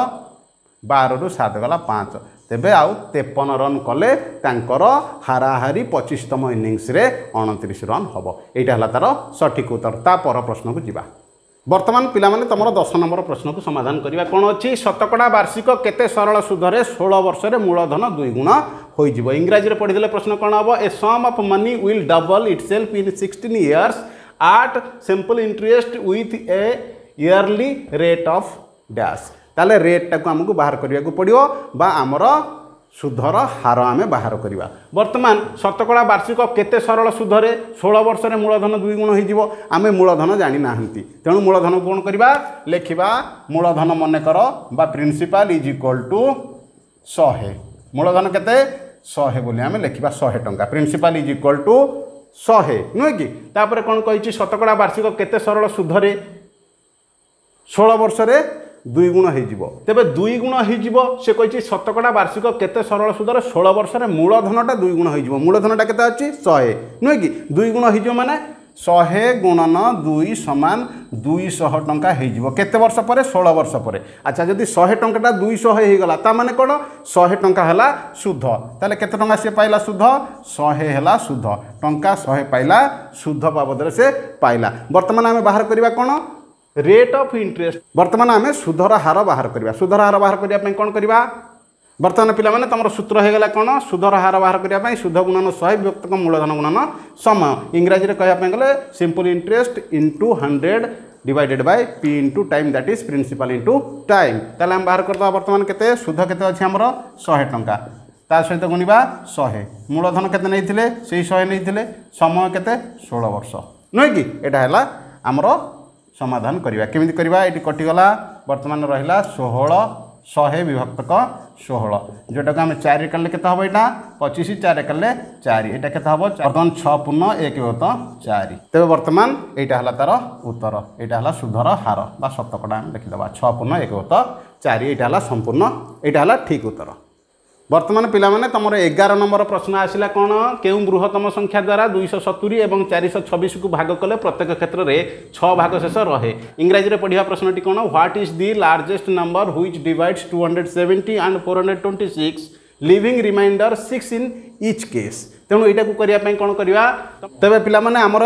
ବାରରୁ ସାତ ଗଲା ପାଞ୍ଚ ତେବେ ଆଉ ତେପନ ରନ୍ କଲେ ତାଙ୍କର ହାରାହାରି ପଚିଶତମ ଇନିଂସରେ ଅଣତିରିଶ ରନ୍ ହେବ ଏଇଟା ହେଲା ତା'ର ସଠିକ୍ ଉତ୍ତର ତା ପର ପ୍ରଶ୍ନକୁ ଯିବା बर्तान पहिला तम्रो दस नम्बर को समाधान कि शतकड़ा वार्षिक केते सरल सुधार षो वर्ष र मूलधन दुई गुण इङ्जी र पढिदेखि प्रश्न कम हे ए सम of money will double it self in sixteen years आट्ट simple interest with A yearly rate of dash बाहर आमु को पर्व बा आमर সুধর হার আমি বাহার করা বর্তমান শতকড়া বার্ষিক কেতে সরল সুধরে ষোল বর্ষের মূলধন দুই গুণ হয়ে আমি মূলধন জাঁ না তেমন মূলধন কোণ করা লেখা মূলধন মনে কর বা প্রিন্সিপাল ইজ ইকোয়াল টু শহে মূলধন কেতে শহে বলে আমি লেখা শহে টঙ্কা প্রিন্সিপাল ইজ ইকোয়াল টু শহে নুহে কি তাপরে কোণ কী শতকড়া বার্ষিক কেতে সরল সুধরে ষোল বর্ষের দুই গুণ হয়েযিব তেবে দুই গুণ হয়েযিব সে কইছি শতকড়া বার্ষিক কেতে সরল সুদর ষোল বর্ষের মূলধনটা দুই গুণ হয়েযিব মূলধনটা কেতে অছি শহে নুহে কি দুই গুণ হয়েযিব মানে ଶହେ ଗୁଣନ ଦୁଇ ସମାନ ଦୁଇଶହ ଟଙ୍କା ହେଇଯିବ କେତେ ବର୍ଷ ପରେ ଷୋହଳ ବର୍ଷ ପରେ ଆଚ୍ଛା ଯଦି ଶହେ ଟଙ୍କାଟା ଦୁଇଶହ ହେଇଗଲା ତା ମାନେ କ'ଣ ଶହେ ଟଙ୍କା ହେଲା ସୁଧ ତାହେଲେ କେତେ ଟଙ୍କା ସିଏ ପାଇଲା ସୁଧ ଶହେ ହେଲା ସୁଧ ଟଙ୍କା ଶହେ ପାଇଲା ସୁଧ ବାବଦରେ ସେ ପାଇଲା ବର୍ତ୍ତମାନ ଆମେ ବାହାର କରିବା କ'ଣ रेट अफ इंटरेस्ट बर्तमान आम सुधर हार बाहर करवा सुधर हार बाहर करने कौन करवा बर्तमान पाने तुम सूत्र होगा कौन सुधर हार बाहर करने सुध गुणन शहे विभक्तक मूलधन गुणन समय इंग्राजी कहवाई गले simple interest into hundred divided by P into time that is principal into time तेल आम बाहर करदे बर्तमान के सुध के अच्छे शहे टाँचा ता सहित गुणवा शहे मूलधन के ନେଇଥିଲେ ସେଇ ଶହେ ନେଇଥିଲେ ସମୟ କେତେ ଷୋହଳ ବର୍ଷ ସମାଧାନ କରିବା କେମିତି କରିବା ଏଠି କଟିଗଲା ବର୍ତ୍ତମାନ ରହିଲା ଷୋହଳ ଶହେ ବିଭକ୍ତକ ଷୋହଳ ଯେଉଁଟାକୁ ଆମେ ଚାରି କାଲେ କେତେ ହେବ ଏଇଟା ପଚିଶ ଚାରି କାଲେ ଚାରି ଏଇଟା କେତେ ହେବ ବର୍ତ୍ତମାନ ଛଅ ପୂର୍ଣ୍ଣ ଏକ ବିଭକ୍ତ ଚାରି ତେବେ ବର୍ତ୍ତମାନ ଏଇଟା ହେଲା ତା'ର ଉତ୍ତର ଏଇଟା ହେଲା ସୁଧର ହାର ବା ଶତକଡ଼ା ଆମେ ଲେଖିଦେବା ଛଅ ପୂର୍ଣ୍ଣ ଏକ ବିଭକ୍ତ ଚାରି ଏଇଟା ହେଲା ସମ୍ପୂର୍ଣ୍ଣ ଏଇଟା ହେଲା ଠିକ୍ ଉତ୍ତର বর্তমান পিলামানে তোমার এগার নম্বর প্রশ্ন আসিলা কোণ কেউ বৃহত্তম সংখ্যা দ্বারা দুইশ সতুরি এবং চারিশ কু ভাগ কলে প্রত্যেক ক্ষেত্রে ছ ভাগ শেষ রহে ইংরাজিরে পড়া প্রশ্নটি কোণ what is the largest number which divides two hundred seventy and four hundred twenty six leaving remainder six in each case তেমন এইটা কোণ করা তবে পিলামানে আমার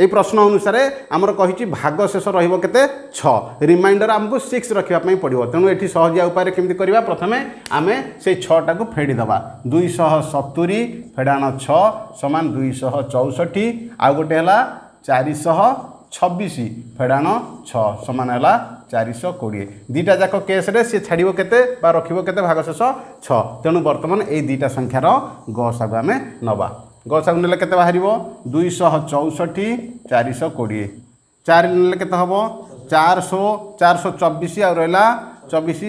ଏଇ ପ୍ରଶ୍ନ ଅନୁସାରେ ଆମର କହିଛି ଭାଗ ଶେଷ ରହିବ କେତେ ଛଅ ରିମାଇଣ୍ଡର ଆମକୁ ସିକ୍ସ ରଖିବା ପାଇଁ ପଡ଼ିବ ତେଣୁ ଏଠି ସହଜିଆ ଉପାୟରେ କେମିତି କରିବା ପ୍ରଥମେ ଆମେ ସେଇ ଛଅଟାକୁ ଫେଡ଼ିଦେବା ଦୁଇଶହ ସତୁରୀ ଫେଡ଼ାଣ ଛଅ ସମାନ ଦୁଇଶହ ଚଉଷଠି ଆଉ ଗୋଟେ ହେଲା ଚାରିଶହ ଛବିଶ ଫେଡ଼ାଣ ଛଅ ସମାନ ହେଲା ଚାରିଶହ କୋଡ଼ିଏ ଦୁଇଟା ଯାକ କେସ୍ରେ ସିଏ ଛାଡ଼ିବ କେତେ ବା ରଖିବ କେତେ ଭାଗ ଶେଷ ଛଅ ତେଣୁ ବର୍ତ୍ତମାନ ଏଇ ଦୁଇଟା ସଂଖ୍ୟାର ଗସାକୁ ଆମେ ନେବା গছাকু নেলে কেতে বাহার দুইশহ চৌষঠি চারিশহ কোড়িয়ে চারি নেলে কেতে হব চারশো চারশো চবিশ আহলা চবিশ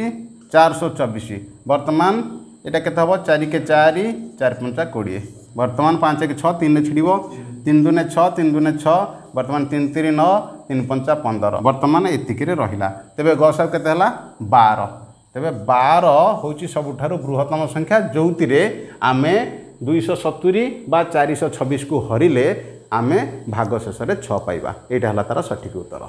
চারশো চবিশ বর্তমান এটা কেতে হব চারিকে চারি চারি পঞ্চা কোড়িয়ে বর্তমান পাঁচ এক ছ তিন ছিড়ব তিন দুনে ছ তিন দুনে ছ বর্তমান তিন তিরি ন তিন পঞ্চা পনের বর্তমান এতিকিরে রহিলা তেবে গসাব কেতে হলা বার তেবে বার হচ্ছে সবুঠার বৃহত্তম সংখ্যা যে আমি दुईश सतुरी बा चारि को हरिले आमे भाग शेषले 6 पाइबा एटा होला तार सठिक उत्तर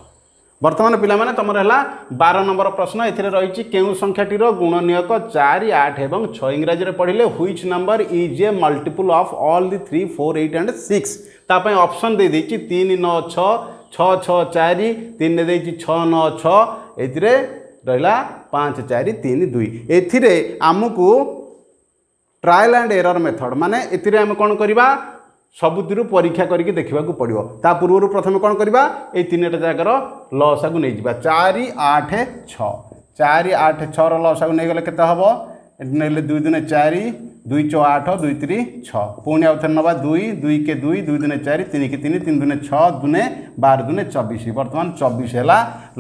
बर्तमान पहिला त मलाई बार नंबर प्रश्न एउटा संख्याटी र गुणनयत चारि आठ एङ्राजी पढि his number is a multiple of all the three four eight and six तपाईँ अप्सन दिदी तिन नारि तिन छ र पाँच चार तिन दुई एउटा ট্রায়াল আন্ড এরর মেথড মানে এতে আমি কোণ করা ସବୁଥିରୁ ପରୀକ୍ଷା କରିକି ଦେଖିବାକୁ ପଡ଼ିବ ତା ପୂର୍ବରୁ ପ୍ରଥମେ କ'ଣ କରିବା ଏଇ ତିନିଟା ଜାଗାର ଲସାକୁ ନେଇଯିବା ଚାରି ଆଠ ଛଅ ଚାରି ଆଠ ଛଅର ଲସାକୁ ନେଇଗଲେ କେତେ ହେବ ଏଠି ନେଲେ ଦୁଇ ଦିନେ ଚାରି ଦୁଇ ଛଅ ଆଠ ଦୁଇ ତିନି ଛଅ ପୁଣି ଆଉ ଥରେ ନେବା ଦୁଇ ଦୁଇ କେ ଦୁଇ ଦୁଇ ଦିନେ ଚାରି ତିନି କେ ତିନି ତିନି ଦିନେ ଛଅ ଦୁନେ ବାର ଦୁନେ ଚବିଶ ବର୍ତ୍ତମାନ ଚବିଶ ହେଲା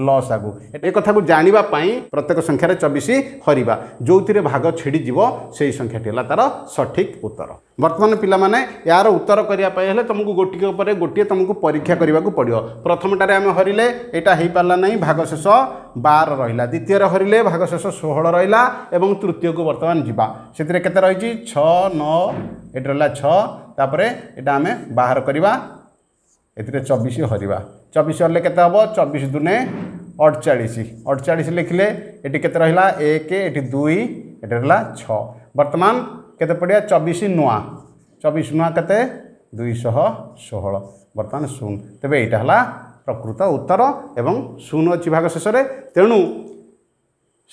ଲସ୍ ଆଗକୁ ଏ କଥାକୁ ଜାଣିବା ପାଇଁ ପ୍ରତ୍ୟେକ ସଂଖ୍ୟାରେ ଚବିଶ ହରିବା ଯେଉଁଥିରେ ଭାଗ ଛିଡ଼ିଯିବ ସେହି ସଂଖ୍ୟାଟି ହେଲା ତା'ର ସଠିକ୍ ଉତ୍ତର ବର୍ତ୍ତମାନ ପିଲାମାନେ ଏହାର ଉତ୍ତର କରିବା ପାଇଁ ହେଲେ ତୁମକୁ ଗୋଟିକ ପରେ ଗୋଟିଏ ତୁମକୁ ପରୀକ୍ଷା କରିବାକୁ ପଡ଼ିବ ପ୍ରଥମଟାରେ ଆମେ ହରିଲେ ଏଇଟା ହୋଇପାରିଲା ନାହିଁ ଭାଗ ଶେଷ ବାର ରହିଲା ଦ୍ୱିତୀୟରେ ହରିଲେ ଭାଗ ଶେଷ ଷୋହଳ ରହିଲା ଏବଂ ତୃତୀୟକୁ ବର୍ତ୍ତମାନ ଯିବା ସେଥିରେ କେତେ ରହିଛି ଛଅ ନଅ ଏଠି ରହିଲା ଛଅ ତାପରେ ଏଇଟା ଆମେ ବାହାର କରିବା ଏଥିରେ ଚବିଶ ହରିବା चबीश गले के चबीश दुने अड़चाश अड़चाश लिखले ये के रहा एक दुई एट रहा छतमान के पड़ा चबीश नुआ चबिश नुआ के दुईश षोह बर्तमान शून तेब यहाँ प्रकृत उत्तर एवं शून अच्छी भाग शेष तेणु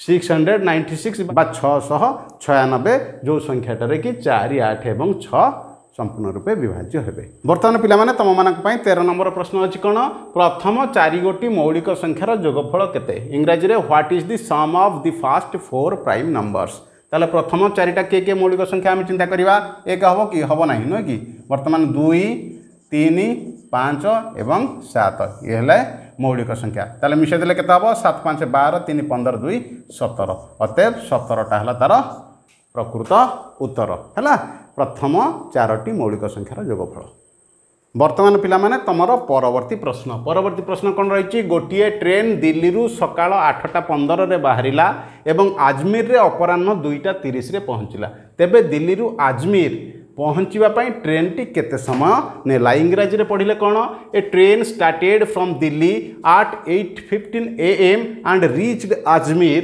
सिक्स हंड्रेड नाइंटी सिक्स छः छयानबे जो संख्याटार कि चार आठ एवं छ ସମ୍ପୂର୍ଣ୍ଣ ରୂପେ ବିଭାଜ୍ୟ ହେବେ ବର୍ତ୍ତମାନ ପିଲାମାନେ ତୁମମାନଙ୍କ ପାଇଁ ତେର ନମ୍ବର ପ୍ରଶ୍ନ ଅଛି କ'ଣ ପ୍ରଥମ ଚାରିଗୋଟି ମୌଳିକ ସଂଖ୍ୟାର ଯୋଗଫଳ କେତେ ଇଂରାଜୀରେ what is the sum of the first four prime numbers ତାହେଲେ ପ୍ରଥମ ଚାରିଟା କିଏ କିଏ ମୌଳିକ ସଂଖ୍ୟା ଆମେ ଚିନ୍ତା କରିବା ଏକ ହେବ କି ହେବ ନାହିଁ ନୁହେଁ କି ବର୍ତ୍ତମାନ ଦୁଇ ତିନି ପାଞ୍ଚ ଏବଂ ସାତ ଇଏ ହେଲେ ମୌଳିକ ସଂଖ୍ୟା ତାହେଲେ ମିଶାଇ ଦେଲେ କେତେ ହେବ ସାତ ପାଞ୍ଚ ବାର ତିନି ପନ୍ଦର ଦୁଇ ସତର ଅତଏବ ସତରଟା ହେଲା ତା'ର ପ୍ରକୃତ ଉତ୍ତର ହେଲା ପ୍ରଥମ ଚାରୋଟି ମୌଳିକ ସଂଖ୍ୟାର ଯୋଗଫଳ ବର୍ତ୍ତମାନ ପିଲାମାନେ ତୁମର ପରବର୍ତ୍ତୀ ପ୍ରଶ୍ନ ପରବର୍ତ୍ତୀ ପ୍ରଶ୍ନ କ'ଣ ରହିଛି ଗୋଟିଏ ଟ୍ରେନ୍ ଦିଲ୍ଲୀରୁ ସକାଳ ଆଠଟା ପନ୍ଦରରେ ବାହାରିଲା ଏବଂ ଆଜମିରରେ ଅପରାହ୍ନ ଦୁଇଟା ତିରିଶରେ ପହଞ୍ଚିଲା ତେବେ ଦିଲ୍ଲୀରୁ ଆଜମିର ପହଞ୍ଚିବା ପାଇଁ ଟ୍ରେନ୍ଟି କେତେ ସମୟ ନେଲା ଇଂରାଜୀରେ ପଢ଼ିଲେ କ'ଣ a train started from Delhi at eight fifteen A M and reached Ajmer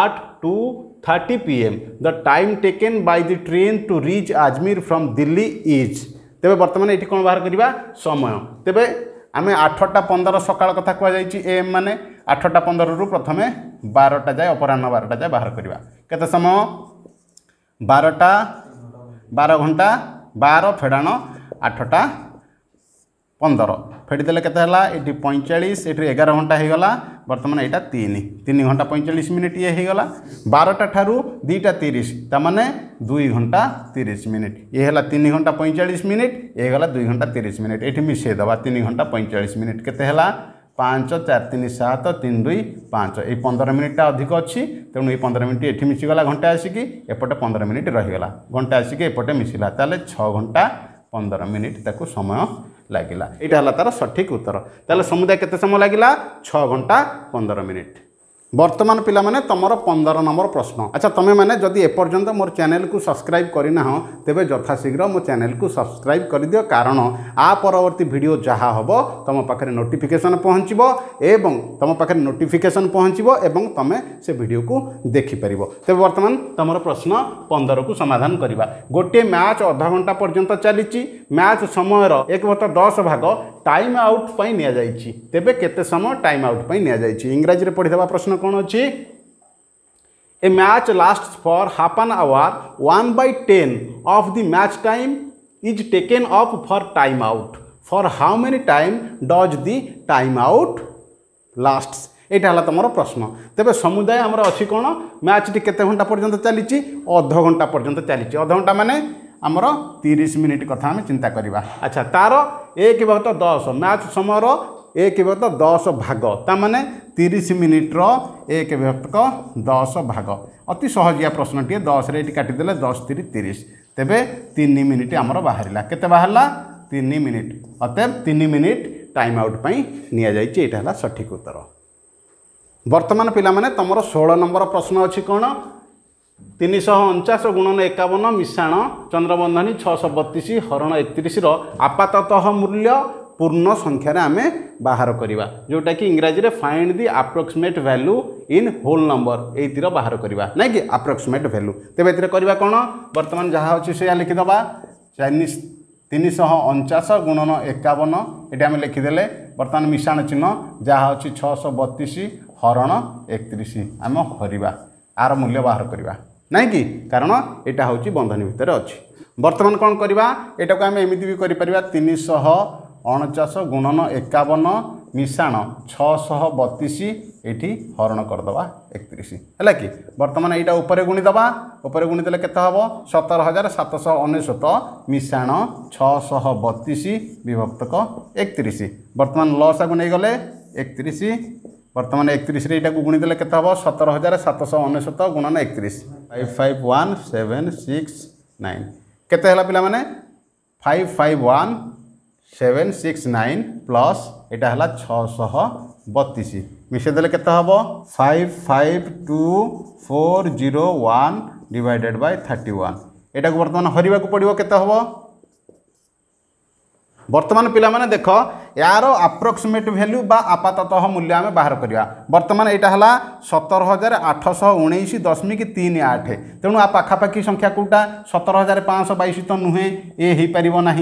at two 30 pm the time taken by the train to reach ajmer from delhi is তেবে বর্তমানে এটি কোণ বাহার করা সময় তেবে আমি আঠটা পনেরো সকাল কথা কুযাই এম মানে আঠটা পনেরু প্রথমে বারোটা যায় অপরাহ্ন বারোটা যায় বাহার করা কত সময় বারোটা বারো ঘন্টা বার ফেড়াণ আঠটা পনেরো ফেড়িদেলে কত হল এটি পঁয়চাশ এটি এগার ঘন্টা হয়ে গলা বর্তমান এটা তিন তিন ঘন্টা পঁয়তাল্লিশ মিনিট ইয়ে হয়ে গলা বারোটা ঠারু দুইটা তিরিশ তার মানে দুই ঘন্টা তিরিশ মিনিট ইয়ে হল তিন ঘন্টা পঁয়তাল্লিশ মিনিট ইয়ে গলা দুই ঘন্টা তিরিশ মিনিট এটি মিশাই দেওয়া তিন ঘন্টা পঁয়তাল্লিশ মিনিট কেতে হল পাঁচ চার তিন সাত তিন দুই পাঁচ এই পনেরো মিনিটটা অধিক অছি তেমন এই পনেরো মিনিট এটি মিশিগলা ঘন্টা আসিকি এপটে পনেরো মিনিট রহিগলা ঘন্টা আসিকি এপটে মিশিলা তাহলে ছ ঘন্টা পনেরো মিনিট তাকে সময় ଲାଗିଲା ଏଇଟା ହେଲା ତାର ସଠିକ୍ ଉତ୍ତର ତାହେଲେ ସମୁଦାୟ କେତେ ସମୟ ଲାଗିଲା ଛଅ ଘଣ୍ଟା ପନ୍ଦର ମିନିଟ୍ বর্তমান পিলামানে তোমার পনের নম্বর প্রশ্ন আচ্ছা তুমি মানে যদি এপর্যন্ত মোর চ্যানেল কু সবসক্রাইব করে না তেবে যথাশীঘ্র মো চ্যানেল কু সবসক্রাইব করে দিও কারণ আ পরবর্তী ভিডিও যা হব তোম পাখে নোটিফিকেসন পৌঁছব এবং তোম পাখে নোটিফিকেসন পৌঁছব এবং তুমি সে ভিডিও কু দেখিপার তেবে বর্তমান তোমার প্রশ্ন পনেরকু সমাধান করা গোটিয়ে ম্যাচ অধঘণ্টা পর্যন্ত চালিছি ম্যাচ সময়ের এক বত দশ ভাগ টাইম আউট পাই নিয়া যাইছি তেবে কেতে সময় টাইম আউট পাই নিয়া যাইছি ইংরাজিরে পড়িদেবা প্রশ্ন কোন অছি a match last for half an hour one by ten of the match time is taken off for time out for how many time does the time out last এইটা হল তোমার প্রশ্ন তেমন সমুদায় আমার অছি কোণ ম্যাচটি কেতে ঘন্টা পর্যন্ত চালিছি অধ ঘন্টা পর্যন্ত চালিছি অধ ঘন্টা মানে ଆମର ତିରିଶ ମିନିଟ୍ କଥା ଆମେ ଚିନ୍ତା କରିବା ଆଚ୍ଛା ତା'ର ଏକ ବିଭକ୍ତ ଦଶ ମ୍ୟାଚ୍ ସମୟର ଏକ ବିଭକ୍ତ ଦଶ ଭାଗ ତା'ମାନେ ତିରିଶ ମିନିଟ୍ର ଏକ ବିଭକ୍ତ ଦଶ ଭାଗ ଅତି ସହଜିଆ ପ୍ରଶ୍ନଟିଏ ଦଶରେ ଏଠି କାଟିଦେଲେ ଦଶ ତିରି ତିରିଶ ତେବେ ତିନି ମିନିଟ୍ ଆମର ବାହାରିଲା କେତେ ବାହାରିଲା ତିନି ମିନିଟ୍ ଅତଏବ ତିନି ମିନିଟ୍ ଟାଇମ୍ ଆଉଟ୍ ପାଇଁ ନିଆଯାଇଛି ଏଇଟା ହେଲା ସଠିକ୍ ଉତ୍ତର ବର୍ତ୍ତମାନ ପିଲାମାନେ ତୁମର ଷୋହଳ ନମ୍ବର ପ୍ରଶ୍ନ ଅଛି କ'ଣ ତିନିଶହ ଅଣଚାଶ ଗୁଣନ ଏକାବନ ମିଶାଣ ଚନ୍ଦ୍ରବନ୍ଧନୀ ଛଅଶହ ବତିଶ ହରଣ ଏକତିରିଶର ଆପାତତଃ ମୂଲ୍ୟ ପୂର୍ଣ୍ଣ ସଂଖ୍ୟାରେ ଆମେ ବାହାର କରିବା ଯେଉଁଟାକି ଇଂରାଜୀରେ find the approximate value in whole number ଏଇଥିର ବାହାର କରିବା ନାଇଁକି ଆପ୍ରୋକ୍ସିମେଟ୍ ଭ୍ୟାଲୁ ତେବେ ଏଥିରେ କରିବା କ'ଣ ବର୍ତ୍ତମାନ ଯାହା ଅଛି ସେଇଆ ଲେଖିଦେବା ଚାଇନିଶ ତିନିଶହ ଅଣଚାଶ ଗୁଣନ ଏକାବନ ଏଠି ଆମେ ଲେଖିଦେଲେ ବର୍ତ୍ତମାନ ମିଶାଣ ଚିହ୍ନ ଯାହା ଅଛି ଛଅଶହ ବତିଶ ହରଣ ଏକତିରିଶ ଆମେ ହରିବା ଆର ମୂଲ୍ୟ ବାହାର କରିବା ନାଇଁ କି କାରଣ ଏଇଟା ହେଉଛି ବନ୍ଧନୀ ଭିତରେ ଅଛି ବର୍ତ୍ତମାନ କ'ଣ କରିବା ଏଇଟାକୁ ଆମେ ଏମିତି ବି କରିପାରିବା ତିନିଶହ ଅଣଚାଶ ଗୁଣନ ଏକାବନ ମିଶାଣ ଛଅଶହ ବତିଶ ଏଠି ହରଣ କରିଦେବା ଏକତିରିଶ ହେଲା କି ବର୍ତ୍ତମାନ ଏଇଟା ଉପରେ ଗୁଣିଦେବା ଉପରେ ଗୁଣିଦେଲେ କେତେ ହେବ ସତର ହଜାର ସାତଶହ ଅନେଶ୍ୱତ ମିଶାଣ ଛଅଶହ ବତିଶ ବିଭକ୍ତକ ଏକତିରିଶ ବର୍ତ୍ତମାନ ଲସାକୁ ନେଇଗଲେ ଏକତିରିଶ বর্তমানে একত্রিশে এটাকে গুণিদেলে কত হব সতেরো হাজার সাতশহ অনেশত গুণন একত্রিশ five five one seven six nine কেতে হল পিলা মানে five five one seven six nine plus এটা হল ছশহ বতিশ মিশাইদেলে কত হব five five two four zero one divided by thirty one এটাকে বর্তমানে হরিবাকে পড়ব কত হব বর্তমান পিলা মানে দেখ এর আপ্রক্সিমেট ভ্যালু বা আপাততঃ মূল্য আমি বাহার করা বর্তমান এইটা হল সতর হাজার আঠশহ উনিশ দশমিক তিন আঠ তেমন আ পাখাপাখি সংখ্যা কোটা সতর হাজার পাঁচশহ বাইশ তো নুহে এ হয়েপার না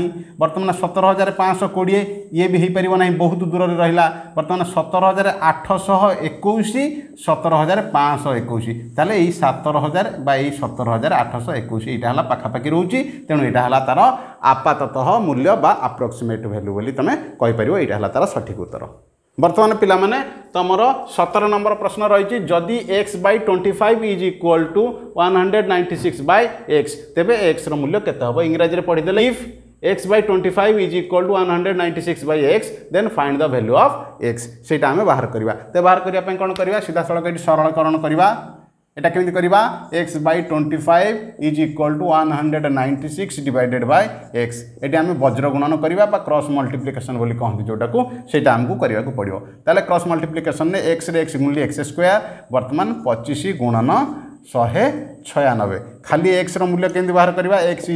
বর্তমান সতর হাজার পাঁচশহ কোড়িয়ে ইয়ে বি হয়েপার না বহুত দূরের রহলা বর্তমান সতর হাজার আঠশহ একুশ সতর হাজার পাঁচশহ একুশ তাহলে এই সতর হাজার বা এই সতর হাজার আঠশহ একুশ এইটা হল পাখাপাখি রয়েছে তেমন এটা হল তার আপাততঃ মূল্য বা আপ্রক্সিমেট ভ্যালু বলে তুমি কইপার पार यहाँ तार सठिक उत्तर बर्तमान पाने तुमर सतर नंबर प्रश्न रही जदि x by twenty five is equal to one hundred ninety six by x तेज एक्स मूल्य के इंग्राजी पढ़ीदे if x by twenty five is equal to one hundred ninety six by x then find the value of x से आम बाहर करवा बाहर करने कौन करवा सीधा सड़क ये सरलकरण करवा এটা কেন করবা x/25 = 196/x এ আমি বজ্র গুণন করিবা বা ক্রস মাল্টিপ্লিকেশন বলি কম যেটা কো সেটা हमको করিবা পড়িও তাহলে ক্রস মাল্টিপ্লিকেশন নে x রে x গুণলি x স্কয়ার বর্তমান 25 গুণন 196 খালি x র মূল্য কেনি বাহির করিবা x =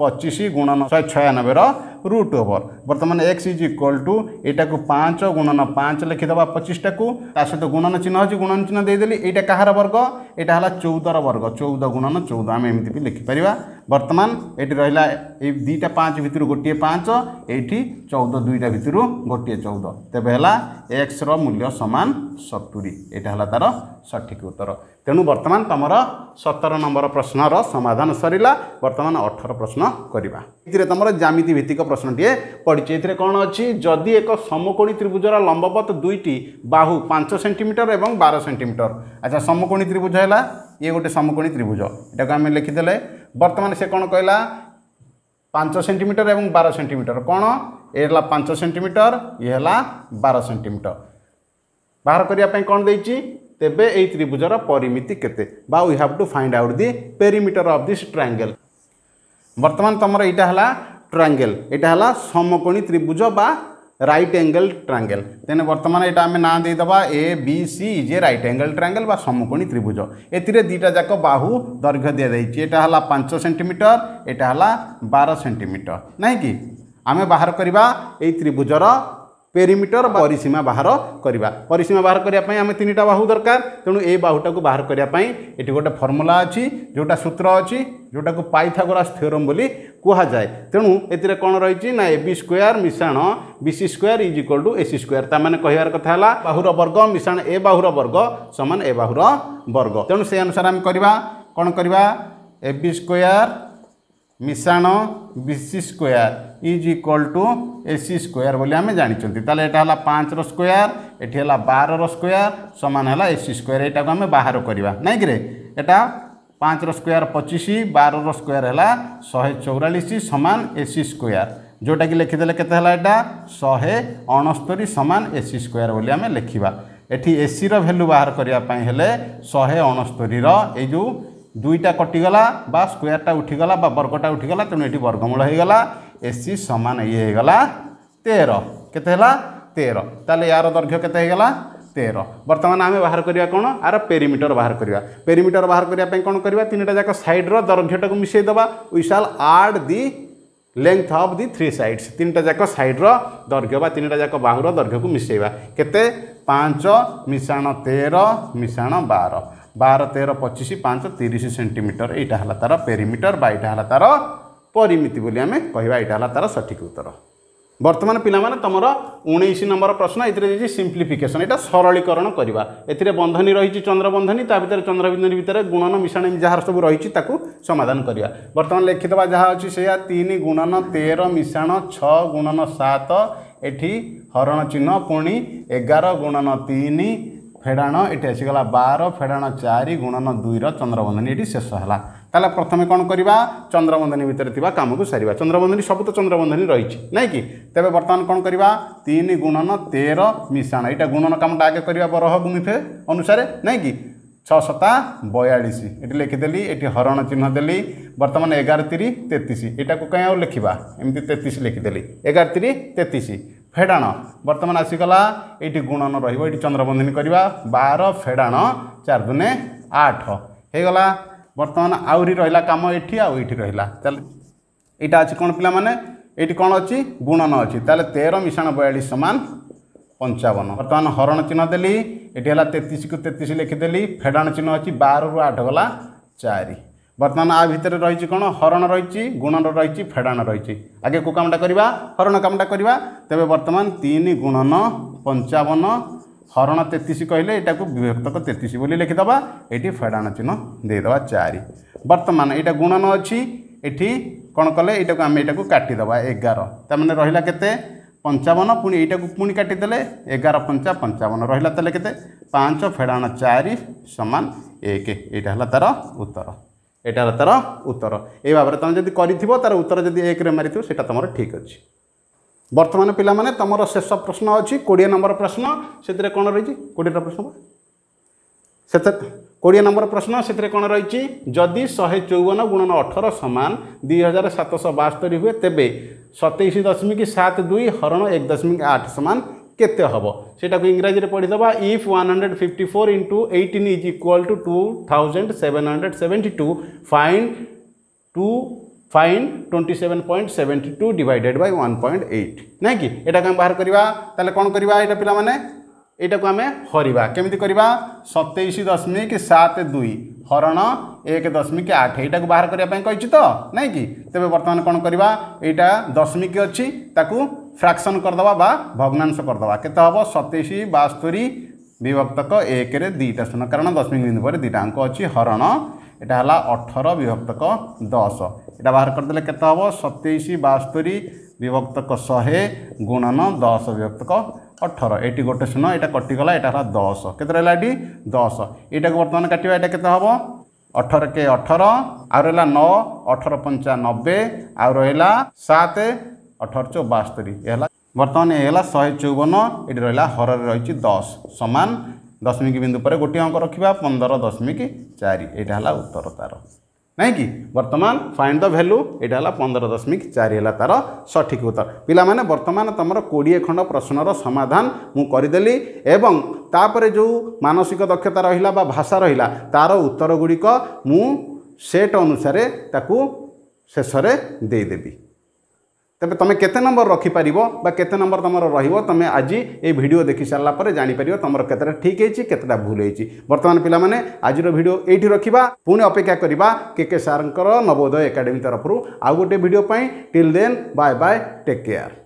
25 গুণন 196 র রুট ওভর বর্তমানে এক্স ইজ ইকুয়াল টু এইটাকে পাঁচ গুণন পাঁচ লিখিদেবা পঁচিশটাকে তা সহ গুণন চিহ্ন আছে গুণন চিহ্ন দিয়েদেলি এইটা কাহার বর্গ এটা হল চৌদর বর্গ চৌদ গুণন চৌদ আমি এমনি বি লিখিপারা বর্তমান এটি রহলা এই দুইটা পাঁচ ভিতর গোটিয়ে পাঁচ এইটি চৌদ দুইটা ভিতর গোটিয়ে চৌদ তেবে হল এক্সর মূল্য সমান সতুরি এটা হল তার সঠিক উত্তর তেণু বর্তমান তোমার সতর নম্বর প্রশ্নর সমাধান সরিলা বর্তমান অঠর প্রশ্ন করা এতে তোমার জ্যামিতি ভিত্তিক প্রশ্ন প্রশ্নটিয়ে পড়ছে এতে কোণ অছি যদি এক সমকোণী ত্রিভুজর লম্বপথ দুইটি বাহু পাঁচ সেটিমিটর এবং বার সেটিমিটর আচ্ছা সমকোণী ত্রিভুজ হল ইয়ে গোটে সমকোণী ত্রিভুজ এটাকে আমি লিখিদেলে বর্তমানে সে কোণ কহিলা পাঁচ সেটিমিটর এবং বার সেটিমিটর কোণ এ হল পাঁচ সেটিমিটর ইয়ে হল বার সেটিমিটর বাহার করা কোণ দিয়েছি তেবে এই ত্রিভুজর পরিমিতি কেতে বা we have to find out the perimeter of this triangle বর্তমান তোমার এইটা হলা ট্রাঙ্গেল এটা হল সমকোণী ত্রিভুজ বা রাইট অ্যাঙ্গেল ট্রাঙ্গেল তেমনি বর্তমানে এটা আমি না দিয়ে দেবা এ বি সি যে রাইট অ্যাঙ্গেল ট্রাঙ্গেল বা সমকোণী ত্রিভুজ এতে দুইটা যাক বাহু দৈর্ঘ্য দিয়ে দিয়েছি এটা হল পাঁচ সেটিমিটর এটা হল বার সেটিমিটর নাই কি আমি বাহার করা এই ত্রিভুজর পেরিমিটর বা পরিসীমা বাহার করা পরিসীমা বাহার করা আমি তিনটা বাহু দরকার তেমন এই বাহুটা বাহার করা এটি গোটে ফর্মুলা অছি সূত্র অছি যেটা পাইথাগোরাস থিওরম বলে কুহযায়ে তেমন এতে কোণ রয়েছে না এবি স্কোয়ার মিশ্রাণ BC square is equal to AC square তা মানে কহার কথা হল বাহুর বর্গ মিশাণ এ বাহুর বর্গ সমান এ বাহুর বর্গ তেমন সেই অনুসারে আমি করা কোণ করা এবি স্কোয়ার মিশাণ BC square is equal to AC square বলে আমি জাঁচি তাহলে এটা হল পাঁচর স্কোয়ার এটি হল বারর স্কোয়ার সমান হল এসি স্কোয়ার এইটাকে আমি বাহার করা নাই কি এটা পাঁচর স্কোয়ার পঁচিশ বারর স্কোয়ার হল শহে চৌরাশ সমান এসি স্কোয়ার जोटा कि लिखिदे के शहे अणस्तरी सामान एसी स्क्वयर बोली आम लिखा एटी एसी रैल्यू बाहर करने शहे अणस्तरीर ये जो दुईटा कटिगला बा स्करटा उठिगला बर्गटा उठिगला एटी वर्गमूल हुन्छ एसी समान इगला तेह्र 13 ताले तार दर्घ्य केते केतेला 13 बर्तमान आमे करिया करिया कोन आरो पेरिमीटर पेरिमीटर बाेरिमिटर बाह्र पेरिमिटर बाह्रै कन तिनटा जाक सइड्र दर्घ्यटा मिसैदे ऊ साल्ल आड दि अफ् दि थ्री सइड्स तिनटा जाक रो दर्घ्य बा तीनटा जाक बाहु रो दर्घ्य को मिसैवा केते 5 मिसा 13 मिसा 12 ବାର ତେର ପଚିଶ ପାଞ୍ଚ ତିରିଶ ସେଣ୍ଟିମିଟର ଏଇଟା ହେଲା ତା'ର ପେରିମିଟର ବା ଏଇଟା ହେଲା ତା'ର ପରିମିତି ବୋଲି ଆମେ କହିବା ଏଇଟା ହେଲା ତା'ର ସଠିକ୍ ଉତ୍ତର ବର୍ତ୍ତମାନ ପିଲାମାନେ ତୁମର ଉଣେଇଶ ନମ୍ବର ପ୍ରଶ୍ନ ଏଥିରେ ଯାଇଛି ସିମ୍ପ୍ଲିଫିକେସନ୍ ଏଇଟା ସରଳୀକରଣ କରିବା ଏଥିରେ ବନ୍ଧନୀ ରହିଛି ଚନ୍ଦ୍ରବନ୍ଧନୀ ତା ଭିତରେ ଚନ୍ଦ୍ରବିନ୍ଧନୀ ଭିତରେ ଗୁଣନ ମିଶାଣ ଯାହାର ସବୁ ରହିଛି ତାକୁ ସମାଧାନ କରିବା ବର୍ତ୍ତମାନ ଲେଖିଥିବା ଯାହା ଅଛି ସେଇଆ ତିନି ଗୁଣନ ତେର ମିଶାଣ ଛଅ ଗୁଣନ ସାତ ଏଠି ହରଣ ଚିହ୍ନ ପୁଣି ଏଗାର ଗୁଣନ ତିନି ফেড়াণ এটি আসিগলা বার ফেড়াণ চারি গুণন দুইর চন্দ্রবন্ধনী এটি শেষ হল তাহলে প্রথমে কোণ করা চন্দ্রবন্ধনী ভিতরে থাকা কামকে সারা চন্দ্রবন্ধনী সবুত চন্দ্রবন্ধনী রয়েছে নাই কি তবে বর্তমান কোণ করা তিন গুণন তের মিশাণ এটা গুণন কামটা আগে করা বরহ ভূমিফে অনুসারে নাই কি ছ বয়াশ এটি লিখিদেলি এটি হরণ চিহ্ন দে বর্তমানে এগার তিরি তেত্রিশ এটাকে কে আও এমনি এমতি তেত্রিশ লিখিদেলি এগার তিরি তেত্রিশ ଫେଡ଼ାଣ ବର୍ତ୍ତମାନ ଆସିଗଲା ଏଇଠି ଗୁଣନ ରହିବ ଏଇଠି ଚନ୍ଦ୍ରବନ୍ଧିନ କରିବା ବାର ଫେଡ଼ାଣ ଚାରି ଦୁନେ ଆଠ ହେଇଗଲା ବର୍ତ୍ତମାନ ଆହୁରି ରହିଲା କାମ ଏଇଠି ଆଉ ଏଇଠି ରହିଲା ତାହେଲେ ଏଇଟା ଅଛି କ'ଣ ପିଲାମାନେ ଏଇଠି କ'ଣ ଅଛି ଗୁଣନ ଅଛି ତାହେଲେ ତେର ମିଶାଣ ବୟାଳିଶ ସମାନ ପଞ୍ଚାବନ ବର୍ତ୍ତମାନ ହରଣ ଚିହ୍ନ ଦେଲି ଏଇଠି ହେଲା ତେତିଶକୁ ତେତିଶ ଲେଖିଦେଲି ଫେଡ଼ାଣ ଚିହ୍ନ ଅଛି ବାରରୁ ଆଠ ଗଲା ଚାରି বর্তমান আ ভিতরে রয়েছে কোণ হরণ রয়েছে গুণন রয়েছে ফেড়াণ রয়েছে আগে কো কামটা করা হরণ কামটা করা তবে বর্তমান তিন গুণন পঞ্চাবন হরণ তেত্রিশ কহিলে এটাকে বিভক্তক তেত্রিশ বলে লিখিদেবা এটি ফেড়াণ চিহ্ন দিয়েদেবা চারি বর্তমান এটা গুণন অছি এটি কোণ কলে এটাকে আমি এটাকে কাটিদেবা এগার তার মানে রহিলা কেতে পঞ্চাবন পুঁ এইটাকে পুঁ কাটিদেলে এগার পঞ্চা পঞ্চাবন রহিলা তাহলে কেতে পাঁচ ফেড়াণ চারি সমান এক এইটা হল তার উত্তর ଏଟାର ତା'ର ଉତ୍ତର ଏଇ ଭାବରେ ତୁମେ ଯଦି କରିଥିବ ତା'ର ଉତ୍ତର ଯଦି ଏକରେ ମାରିଥିବ ସେଇଟା ତୁମର ଠିକ୍ ଅଛି ବର୍ତ୍ତମାନ ପିଲାମାନେ ତୁମର ଶେଷ ପ୍ରଶ୍ନ ଅଛି କୋଡ଼ିଏ ନମ୍ବର ପ୍ରଶ୍ନ ସେଥିରେ କ'ଣ ରହିଛି କୋଡ଼ିଏଟା ପ୍ରଶ୍ନ ସେଥିରେ କୋଡ଼ିଏ ନମ୍ବର ପ୍ରଶ୍ନ ସେଥିରେ କ'ଣ ରହିଛି ଯଦି ଶହେ ଚଉବନ ଗୁଣନ ଅଠର ସମାନ ଦୁଇ ହଜାର ସାତଶହ ବାସ୍ତରି ହୁଏ ତେବେ ସତେଇଶ ଦଶମିକ ସାତ ଦୁଇ ହରଣ ଏକ ଦଶମିକ ଆଠ ସମାନ केत हम से इंग्राजी में पढ़ीद if one hundred fifty four into eighteen is equal to two thousand seven hundred seventy two fine two fine twenty seven point seventy two divided by one point eight नहीं कि यहाँ आम बाहर करवा कौन करवा ये पाने यू आम हर केमी करवा सतैश दशमिक सात दुई हरण एक दशमिक आठ यटा बाहर करने तो नहीं कि तेज बर्तमान कौन करवा यहाँ दशमिक अच्छी ফ্রাকশন করদেবা বা ভগ্নাংশ করদেবা কেতে হব সতেইশ বাস্তরি বিভক্তক একরে দুইটা শূন্য কারণ দশমিক বিন্দু পরে দুইটা অঙ্ক অছি হরণ এটা হল অঠর বিভক্তক দশ এটা বাহার করেদেলে কেতে হব সতেইশ বাস্তরি বিভক্তক শহে গুণন দশ বিভক্তক অঠর এটি গোটে শূন্য এটা কটিগলা এটা হল দশ কেতে রা এটি দশ এটাকে বর্তমানে কাটবা এটা কেতে হব ଅଠର କେ ଅଠର ଆଉ ରହିଲା ନଅ ଅଠର ପଞ୍ଚା ନବେ ଆଉ ରହିଲା ସାତ ଅଠର ଚଉ ବାସ୍ତରୀ ଏ ହେଲା ବର୍ତ୍ତମାନ ଏ ହେଲା ଶହେ ଚଉବନ ଏଠି ରହିଲା ହରରେ ରହିଛି ଦଶ ସମାନ ଦଶମିକ ବିନ୍ଦୁ ପରେ ଗୋଟିଏ ଅଙ୍କ ରଖିବା ପନ୍ଦର ଦଶମିକ ଚାରି ଏଇଟା ହେଲା ଉତ୍ତର ତାର ନାହିଁ କି ବର୍ତ୍ତମାନ ଫାଇନ୍ ଦ ଭ୍ୟାଲ୍ୟୁ ଏଇଟା ହେଲା ପନ୍ଦର ଦଶମିକ ଚାରି ହେଲା ତା'ର ସଠିକ ଉତ୍ତର ପିଲାମାନେ ବର୍ତ୍ତମାନ ତୁମର କୋଡ଼ିଏ ଖଣ୍ଡ ପ୍ରଶ୍ନର ସମାଧାନ ମୁଁ କରିଦେଲି ଏବଂ ତାପରେ ଯେଉଁ ମାନସିକ ଦକ୍ଷତା ରହିଲା ବା ଭାଷା ରହିଲା ତା'ର ଉତ୍ତର ଗୁଡ଼ିକ ମୁଁ ସେଟ୍ ଅନୁସାରେ ତାକୁ ଶେଷରେ ଦେଇଦେବି ତେବେ ତୁମେ କେତେ ନମ୍ବର ରଖିପାରିବ ବା କେତେ ନମ୍ବର ତୁମର ରହିବ ତୁମେ ଆଜି ଏଇ ଭିଡ଼ିଓ ଦେଖି ସାରିଲା ପରେ ଜାଣିପାରିବ ତୁମର କେତେଟା ଠିକ୍ ହେଇଛି କେତେଟା ଭୁଲ ହେଇଛି ବର୍ତ୍ତମାନ ପିଲାମାନେ ଆଜିର ଭିଡ଼ିଓ ଏଇଠି ରଖିବା ପୁଣି ଅପେକ୍ଷା କରିବା କେ କେ ସାର୍ଙ୍କର ନବୋଦୟ ଏକାଡେମୀ ତରଫରୁ ଆଉ ଗୋଟେ ଭିଡ଼ିଓ ପାଇଁ till then bye bye take care